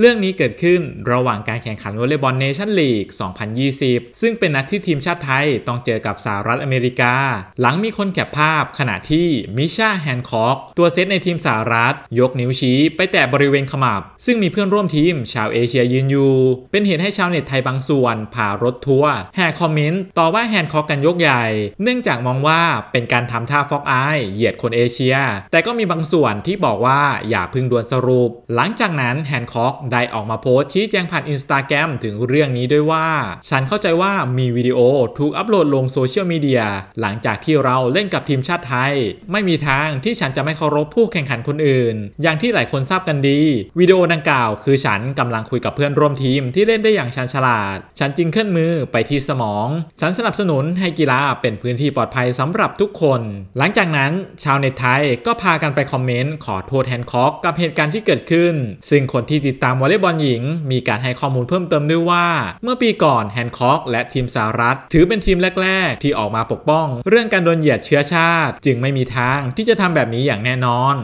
เรื่องนี้เกิดขึ้นระหว่างการแข่งขันวอลเลย์บอลเนชั่นลีก 2020 ซึ่งเป็นนัดที่ทีมชาติไทยต้องเจอกับสหรัฐอเมริกา หลังมีคนแคบภาพขณะที่มิชาแฮนคอกตัวเซตในทีมสหรัฐ ยกนิ้วชี้ไปแตะบริเวณขมับ ซึ่งมีเพื่อนร่วมทีมชาวเอเชียยืนอยู่ เป็นเหตุให้ชาวเน็ตไทยบางส่วนผ่ารถทัวร์แห่คอมเมนต์ต่อว่าแฮนคอกกันยกใหญ่เนื่องจากมองว่าเป็นการทำท่าฟอกอายเหยียดคนเอเชีย แต่ก็มีบางส่วนที่บอกว่าอย่าพึ่งด่วนสรุปหลังจากนั้นแฮนคอกได้ออกมาโพสต์ชี้แจงผ่านอินสตาแกรมถึงเรื่องนี้ด้วยว่า ฉันเข้าใจว่ามีวิดีโอถูกอัปโหลดลงโซเชียลมีเดียหลังจากที่เราเล่นกับทีมชาติไทย ไม่มีทางที่ฉันจะไม่เคารพผู้แข่งขันคนอื่น อย่างที่หลายคนทราบกันดี วิดีโอดังกล่าวคือฉันกำลังคุยกับเพื่อนร่วมทีมที่เล่นได้อย่างชันฉลาด ฉันจึงเคลื่อนมือไปที่สมอง ฉันสนับสนุนให้กีฬาเป็นพื้นที่ปลอดภัยสำหรับทุกคน หลังจากนั้นชาวเน็ตไทยก็พากันไปคอมเมนต์ขอโทษแฮนคอกกับเหตุการณ์ที่เกิดขึ้น ซึ่งคนที่ติดตามวอลเลย์บอลหญิงมีการให้ข้อมูลเพิ่มเติมด้วยว่า เมื่อปีก่อนแฮนคอก และทีมสหรัฐถือเป็นทีมแรก ๆ ที่ออกมาปกป้อง เรื่องการโดนเหยียดเชื้อชาติจึงไม่มีทางที่จะทำแบบนี้อย่างแน่นอน